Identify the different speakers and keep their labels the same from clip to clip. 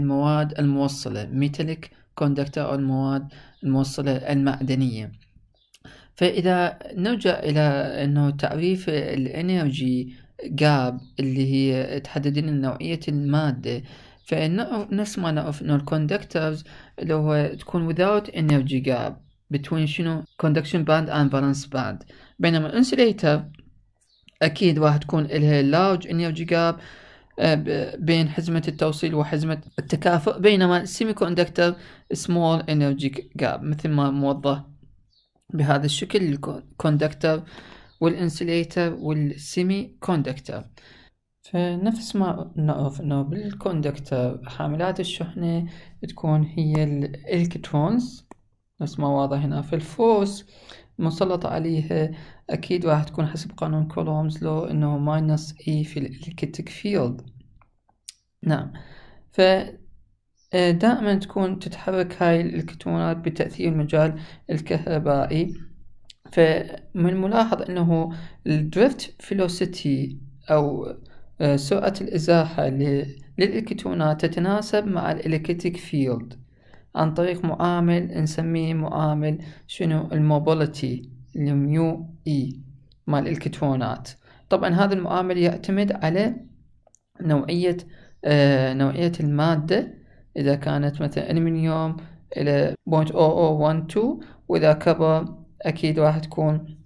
Speaker 1: المواد الموصلة ميتاليك كوندكتر أو المواد الموصلة المعدنية فإذا نرجع إلى أنه تعريف الانرجي جاب اللي هي تحدد لنا نوعية المادة فنفس ما نعرف أنه الكوندكترز اللي هو تكون without energy gap between شنو conduction band and valence band بينما الانسليتر اكيد راح تكون الها لارج انرجي جاب بين حزمة التوصيل وحزمة التكافؤ بينما السيمي كوندكتر سمول انرجي جاب مثل ما موضح بهذا الشكل الكوندكتر والانسليتر والسيمي كوندكتر فنفس ما نعرف انه بالكوندكتر حاملات الشحنة تكون هي الالكترونز نفس ما واضح هنا في الفورس مسلطة عليها أكيد راح تكون حسب قانون كولومز لو إنه ماينس e إي في الكتك فيلد نعم ف آه، دائما تكون تتحرك هاي الكترونات بتأثير المجال الكهربائي فمن الملاحظ أنه الدريفت فيلوسيتي أو آه، سرعة الإزاحة للإلكترونات تتناسب مع الإلكتريك فيلد عن طريق معامل نسميه معامل شنو الموبيليتي الميو اي e مال الكتونات طبعا هذا المعامل يعتمد على نوعية آه، نوعية المادة إذا كانت مثلا ألمنيوم إلى 0.0012 وإذا كبر أكيد راح تكون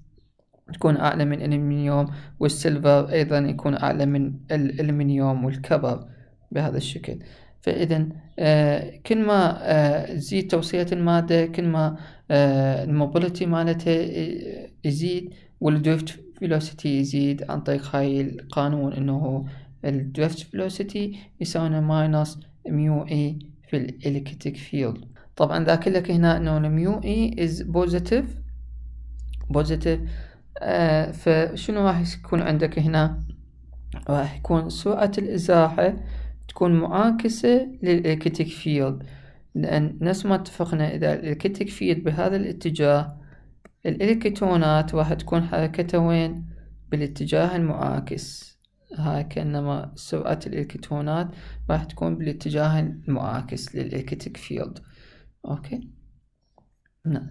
Speaker 1: تكون أعلى من الألمنيوم والسيلفر أيضا يكون أعلى من الألمنيوم والكبر بهذا الشكل فإذا آه، كل ما تزيد آه، توصية المادة كل ما آه، الموبيليتي مالتها يزيد والدريفت فيلوسيتي يزيد عن طريق هاي القانون انه الدريفت فيلوسيتي يساوي ماينس ميو اي في الالكتريك فيلد طبعا ذاكر لك هنا انه الميو اي از بوزيتيف بوزيتيف فشنو راح يكون عندك هنا راح يكون سرعة الازاحة تكون معاكسة للإلكتريك فيلد لأن نفس ما اتفقنا إذا الإلكتريك فيلد بهذا الاتجاه الإلكترونات راح تكون حركتها وين بالاتجاه المعاكس هاي كأنما سرعة الإلكترونات راح تكون بالاتجاه المعاكس للإلكتريك فيلد أوكي نعم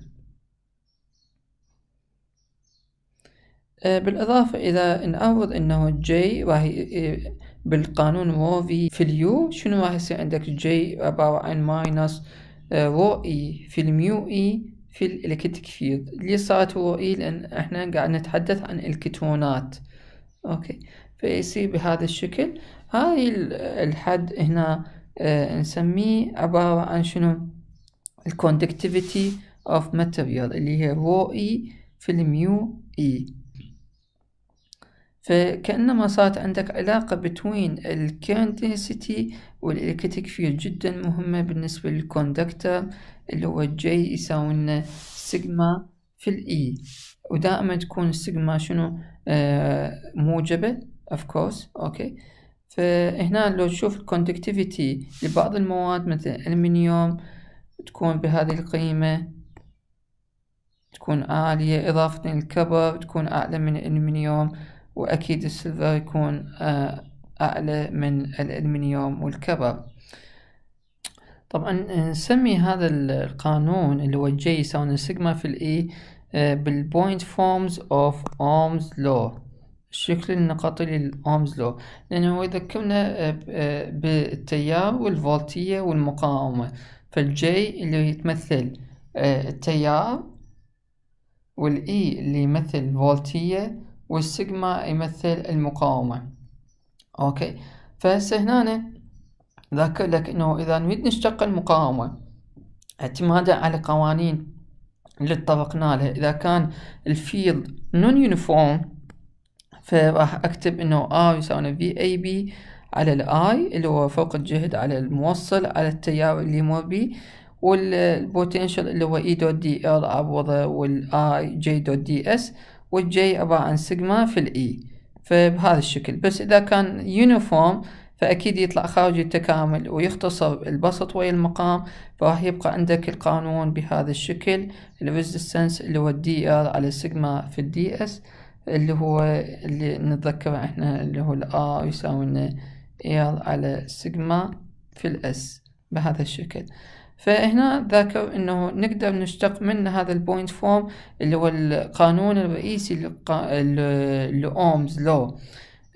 Speaker 1: آه، بالإضافة إذا نعرض أنه J راح بالقانون و في في اليو شنو راح يصير عندك جي عبارة عن ماينس رو اي في الميو اي في الالكتريك فيلد اللي صارت رو اي e لان احنا قاعد نتحدث عن الكترونات اوكي فيصير بهذا الشكل هاي الحد هنا آه نسميه عبارة عن شنو الكوندكتيفيتي اوف ماتيريال اللي هي رو اي e، في الميو اي e. فكأنما صارت عندك علاقة بتوين الكيرنتنسيتي والإلكتريك فيل جدا مهمة بالنسبة للكوندكتر اللي هو جي يساوي لنا سيجما في الإي e. ودائما تكون السيجما شنو آه موجبة of course اوكي فهنا لو تشوف الكوندكتيفيتي لبعض المواد مثل الألمنيوم تكون بهذه القيمة تكون عالية إضافة للكبر تكون أعلى من الألمنيوم وأكيد السيلفر يكون آه، أعلى من الألمنيوم والكبر طبعا آه، نسمي هذا القانون اللي هو جي يساوي سيجما في الاي e، آه، بالبوينت فورمز اوف اومز لو الشكل النقطي للأومز لو لأنه يذكرنا بالتيار والفولتية والمقاومة فالجي اللي يتمثل التيار والإي e اللي يمثل الفولتية والسيجما يمثل المقاومة اوكي فهسه هنا ذكر لك انه اذا نريد نشتق المقاومة اعتمادا على قوانين اللي اتفقنا لها اذا كان الفيلد نون يونيفورم فراح اكتب انه R يساوي في اي بي على الاي اللي هو فوق الجهد على الموصل على التيار اللي يمر بيه والبوتنشال اللي هو اي دوت دي ال عوضه والاي جي دوت دي اس والجي عبارة عن سيجما في الإي e، فبهذا الشكل بس إذا كان يونيفورم فأكيد يطلع خارج التكامل ويختصر البسط ويا المقام فراح يبقى عندك القانون بهذا الشكل الريزستنس اللي هو الدي ار على سيجما في الدي اس اللي هو اللي نتذكره احنا اللي هو الار يساوي لنا ار على سيجما في الاس بهذا الشكل فهنا ذكر انه نقدر نشتق من هذا البوينت فورم اللي هو القانون الرئيسي لأومز لو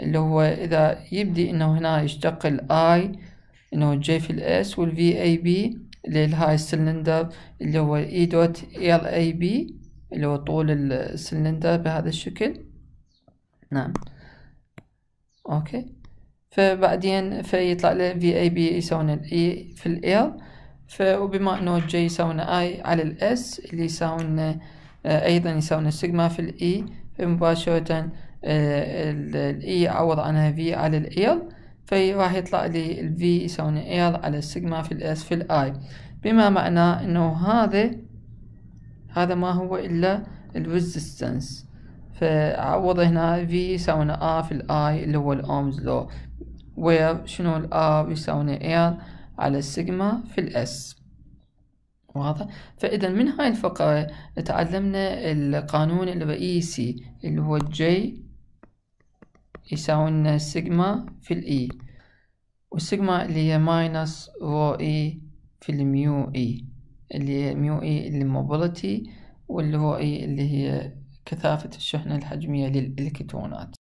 Speaker 1: اللي هو اذا يبدي انه هنا يشتق الاي انه جي في الاس والفي اي بي للهاي السلندر اللي هو اي دوت ال اي بي اللي هو طول السلندر بهذا الشكل نعم اوكي فبعدين فيطلع لي في اي بي يساوي الاي e في الاير وبما انه الجي يساوينا اي على الاس اللي يساوينا ايضا يساوينا سيجما في الاي فمباشرة الاي عوض عنها في على ال آه، فراح e، آه، e يطلع لي ال يساوينا يساوي ال على السيجما في الاس في الاي بما معناه انه هذا هذا ما هو الا الريزستنس فعوض هنا في يساوينا ار في الاي اللي هو الاومز لو وير شنو ال يساوينا يساوي ال على السيجما في الاس واضح فاذا من هاي الفقره تعلمنا القانون الرئيسي اللي هو الجي يساوي لنا سيجما في الاي e. والسيجما اللي هي ماينس رو اي e في الميو اي e، اللي هي ميو اي اللي واللي والرو اي اللي هي كثافة الشحنة الحجمية للإلكترونات